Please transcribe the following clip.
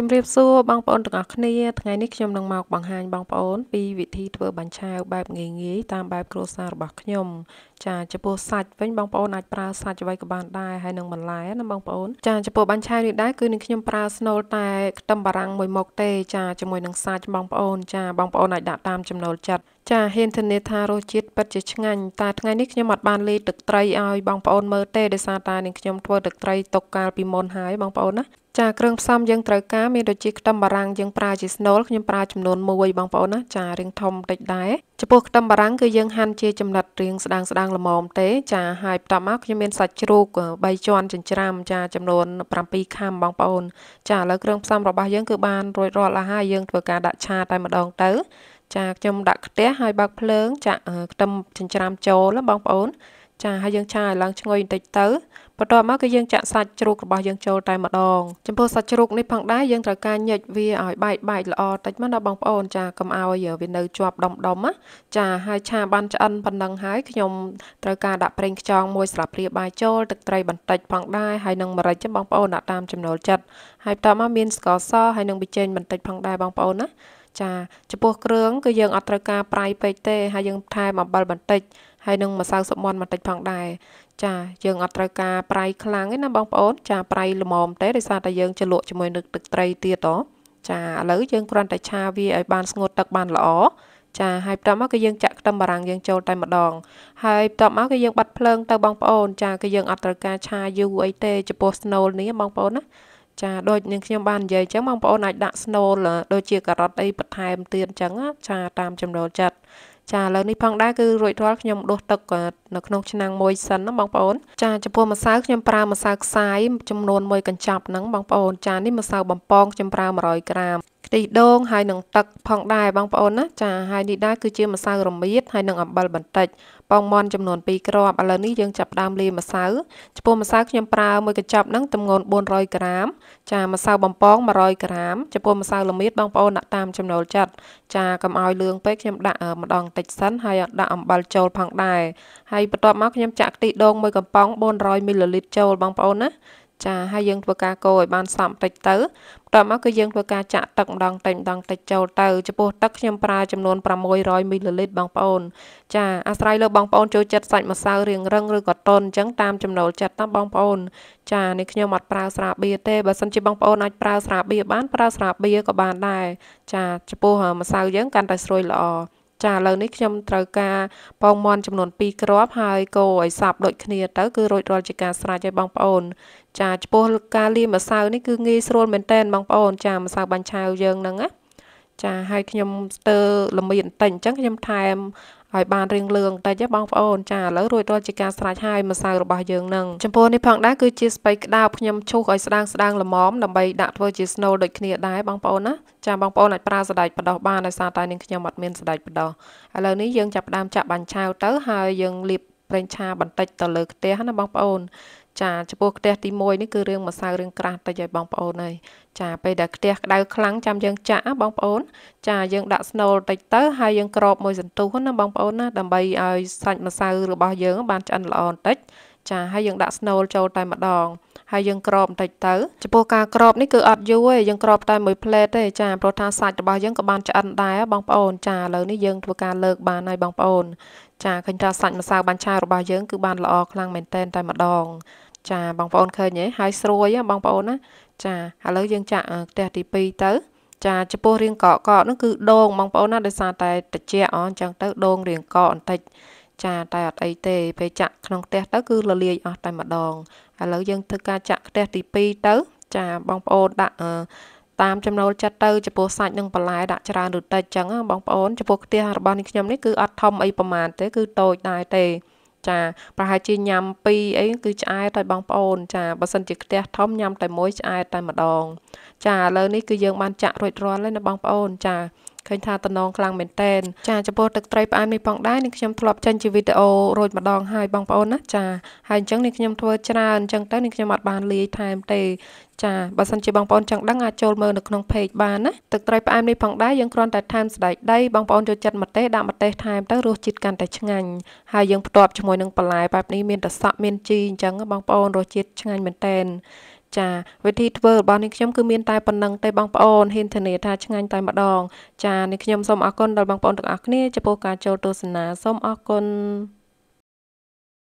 ជម្រាបសួរបងប្អូនទាំងអស់គ្នាថ្ងៃនេះខ្ញុំនឹងមក បង្ហាញបងប្អូនពីវិធីធ្វើបាញ់ឆាវបែបងាយងាយតាមបែបគ្រួសាររបស់ខ្ញុំ ចាចំពោះសាច់វិញបងប្អូនអាចប្រើសាច់អ្វីក៏បានដែរហើយនឹងបន្លែណាបងប្អូន ចាចំពោះបាញ់ឆាវនេះដែរគឺនឹងខ្ញុំប្រើស្នូលតែខ្ទឹមបារាំងមួយមុខទេចាជាមួយនឹងសាច់បងប្អូន ចាបងប្អូនអាចដាក់តាមចំណូលចិត្តចាហ៊ានធានាថារសជាតិពិតជាឆ្ងាញ់តែថ្ងៃនេះខ្ញុំអត់បានលេទឹកត្រីឲ្យបងប្អូនមើលទេដោយសារតែនឹងខ្ញុំធ្វើទឹកត្រីទុកកាលពីមុនហើយបងប្អូនណាចាគ្រឿងផ្សំយើងត្រូវការមានដូចជាខ្ទឹមបារាំងយើងប្រើជាស្នូលខ្ញុំប្រើចំនួន1បងប្អូនណាចារាងធំតិចដែរចំពោះខ្ទឹមបារាំងគឺយើងហាន់ជាចំណិតរាងស្ដាងស្ដាងល្មមទេចាហើយបន្ទាប់មកខ្ញុំមានសាច់ជ្រូក3ជាន់ចិញ្ច្រាំចាចំនួន7ខាំបងប្អូនចាឥឡូវគ្រឿងផ្សំរបស់យើងគឺបានរួចរាល់ហើយយើងធ្វើការដាក់ឆាតែម្ដងទៅ ចាខ្ញុំដាក់ខ្ទះហើយបើកភ្លើង ចាក់ខ្ទឹមចិញ្ច្រាំចូលបងប្អូន ចាហើយយើងឆាឲ្យឡើងឈ្ងុយបន្តិចទៅបន្ទាប់មកគឺយើងចាក់សាច់ជ្រូករបស់យើងចូលតែម្ដងចំពោះសាច់ជ្រូកនេះផងដែរយើងត្រូវការញែកវាឲ្យបែកបែកល្អតិចមកដល់បងប្អូន ចាកុំឲ្យវានៅជាប់ដុំដុំណាចាហើយឆាបានឆ្អិនប៉ុណ្ណឹងហើយខ្ញុំត្រូវការដាក់ប្រេងខ្យងមួយស្លាបព្រាបាយចូលទឹកត្រីបន្តិច ផងដែរហើយនឹងម្រេចចឹងបងប្អូនដាក់តាមចំណូលចិត្តហើយបន្ទាប់មកមានស្ករសហើយនឹងប៊ីចេងបន្តិចផងដែរបងប្អូនណាចាចំពោះគ្រឿងគឺយើងអត់ត្រូវការប្រៃពេកទេហើយយើងថែមអំបិលបន្តិចហើយនឹងម្សៅសមុនបន្តិចផងដែរចាយើង អត់ត្រូវការប្រៃខ្លាំងទេណាបងប្អូនចាប្រៃល្មមទេដោយសារតែយើងជ្រលក់ជាមួយនឹងទឹកត្រីទៀតហ៎ចាឥឡូវយើងគ្រាន់តែឆាវាឲ្យបានស្ងួតទឹកបានល្អចាហើយបន្ទាប់មកគឺយើងចាក់ខ្ទឹមបារាំងយើងចូលតែម្ដង ហើយបន្ទាប់មកគឺយើងបាត់ភ្លើងទៅបងប្អូន ចាគឺយើងអត់ត្រូវការឆាយូរអីទេចំពោះស្នូលនេះបងប្អូនណាចាដូចនឹងខ្ញុំបាននិយាយអញ្ចឹងបងប្អូនអាចដាក់ស្នូល ដូចជាការ៉ុតអីបន្ថែមទៀតអញ្ចឹងចាតាមចំណូលចិត្តចាឥឡូវនេះផងដែរគឺរួចរាល់ខ្ញុំដួសទឹកនៅក្នុងឆ្នាំងមួយសិនណាបងប្អូន ចាចំពោះម្សៅខ្ញុំប្រើម្សៅខ្សាយចំនួន1កញ្ចប់ហ្នឹងបងប្អូនចានេះម្សៅបំពងខ្ញុំប្រើ100ក្រាមខ្ទិះដូងហើយនឹងទឹកផងដែរបងប្អូនណាចាហើយនេះដែរគឺជាម្សៅរមៀតហើយនឹងអំបិលបន្តិចបងមន់ចំនួន2គ្រាប់ឥឡូវនេះយើងចាប់ដើមលាយម្សៅចំពោះម្សៅខ្ញុំប្រើមួយកញ្ចប់ហ្នឹងទម្ងន់400ក្រាមចាម្សៅបំពង100ក្រាមចំពោះម្សៅល្មៀតបងប្អូនដាក់តាមចំណូលចិត្តចាកុំឲ្យលឿងពេកខ្ញុំដាក់ម្ដងតិចសិនហើយដាក់អំបិលចូលផងដែរហើយហើយបន្ទាប់មកខ្ញុំចាក់ខ្ទិះដូងមួយកំប៉ុង400មីលីលីត្រចូលបងប្អូនណាចាហើយយើងធ្វើការកូរឲ្យបានសព្វតិចទៅបន្ទាប់មកគឺយើងធ្វើការចាក់ទឹកម្ដងតិចម្ដងតិចចូលទៅចំពោះទឹកខ្ញុំប្រើចំនួន600មីលីលីត្របងប្អូនចាអាស្រ័យលើបងប្អូនចូលចិត្តសាច់ម្សៅរៀងរឹងឬក៏ទន់អញ្ចឹងតាមចំណូលចិត្តណាបងប្អូន ចានេះខ្ញុំអត់ប្រើស្រាបៀរទេបើសិនជាបងប្អូនអាចប្រើស្រាបៀរបានប្រើស្រាបៀរក៏បានដែរចាចំពោះម្សៅយើងកាន់តែស្រួយល្អចាឥឡូវនេះខ្ញុំត្រូវការពងមាន់ចំនួន2គ្រាប់ហើយកូរឲ្យសព្វដូចគ្នាទៅគឺរួចរាល់ជាការស្រេចឲ្យបងប្អូនចាចំពោះការលាយម្សៅនេះគឺងាយស្រួលមែនតែនបងប្អូនចាម្សៅបាញ់ឆាវយើងហ្នឹងណាចាហើយខ្ញុំស្ទើរល្មីបន្តិចអញ្ចឹងខ្ញុំថែមឲ្យបានរៀងលឿងតិចបងប្អូនចាឥឡូវរួចរាល់ជាការស្រេចហើយម្សៅរបស់យើងនឹងចំពោះនេះផងដែរគឺជាស្ពៃក្តោបខ្ញុំឈូសឲ្យស្ដាងស្ដាងល្មមដើម្បីដាក់ធ្វើជាស្នូលដូចគ្នាដែរបងប្អូនណាចាបងប្អូនអាចប្រើសដាច់បដោះបានដោយសារតែនាងខ្ញុំអត់មានសដាច់បដោះឥឡូវនេះយើងចាប់ផ្ដើមចាក់បាញ់ឆៅទៅហើយយើងលាបប្រេងឆាបន្តិចទៅលើខ្ទះណាបងប្អូនចាចំពោះខ្ទះទី1នេះគឺរឿងម្សៅរឿងក្រាស់តិចឲ្យបងប្អូនហើយចាពេលដែលខ្ទះក្តៅខ្លាំងចាំយើងចាក់បងប្អូនចាយើងដាក់ស្នូលតិចទៅហើយយើងក្របមួយសន្ទុះណាបងប្អូនណាដើម្បីឲ្យសាច់ម្សៅរបស់យើងបានឆ្អិនល្អបន្តិចចាហើយយើងដាក់ស្នូលចូលតែម្ដង ហើយយើងក្របបន្តិចទៅចំពោះការក្របនេះគឺអត់យូរទេយើងក្របតែមួយផ្លែតទេចាព្រោះថាសាច់របស់យើងក៏បានឆ្អិនដែរបងប្អូនចាឥឡូវនេះយើងធ្វើការលើកបានហើយបងប្អូនចាឃើញថាសាច់ម្សៅបានឆារបស់យើងគឺបានល្អខ្លាំងមែនទែនតែម្ដងចាបងប្អូនឃើញទេហើយស្រួយបងប្អូនណាចាឥឡូវយើងចាក់ផ្ទះទី2ទៅ ចាចំពោះរាងកកកនោះគឺដងបងប្អូនណាដោយសារតែតិចអអញ្ចឹងទៅដងរាងកបន្តិចចាតែអត់អីទេពេលចាក់ក្នុងផ្ទះទៅ គឺលលាយអស់តែម្ដងឥឡូវយើងធ្វើការចាក់ផ្ទះទី2ទៅ ចាបងប្អូនដាក់តាមចំណូលចិត្តទៅចំពោះសាច់និងបន្លែដាក់ច្រើនឬតិចអញ្ចឹងបងប្អូនចំពោះផ្ទះរបស់នេះខ្ញុំនេះគឺអត់ធំអីប្រមាណទេគឺតូចដែរទេចាប្រហែលជាញ៉ាំពីរអីគឺឆ្អែតឲ្យបងប្អូនចាបើសិនជាខ្ទះធំញ៉ាំតែមួយឆ្អែតតែម្ដងចាឥឡូវនេះគឺយើងបានចាក់រួចរាល់ហើយណាបងប្អូនចាឃើញថាតំណងខ្លាំងមែនតែនចាចំពោះទឹកត្រីផ្អែមនេះផងដែរនឹងខ្ញុំធ្លាប់ចេញជាវីដេអូរួចម្ដងហើយបងប្អូនណាចាហើយអញ្ចឹងនេះខ្ញុំធ្វើច្រើនអញ្ចឹងទៅនេះខ្ញុំអត់បានលាយថែមទេចាបើសិនជាបងប្អូនចង់ដឹងអាចចូលមើលនៅក្នុង page បានណាទឹកត្រីផ្អែមនេះផងដែរយើងគ្រាន់តែថែមស្ដែកដីបងប្អូនចូលចិត្តម្ទេសដាក់ម្ទេសថែមទៅរសជាតិកាន់តែឆ្ងាញ់ហើយយើងផ្ទាប់ជាមួយនឹងបន្លែបែបនេះមានតសក់មានជីអញ្ចឹងបងប្អូនរសជាតិឆ្ងាញ់មែនតែនចាវិធីធ្វើរបស់នេះខ្ញុំគឺមានតែប៉ុណ្ណឹងទេបងប្អូនហ៊ានធានាថាឆ្ងាញ់តែម្ដងចានេះខ្ញុំសូមអរគុណដល់បងប្អូនទាំងអស់គ្នាចំពោះការចូលទស្សនាសូមអរគុណ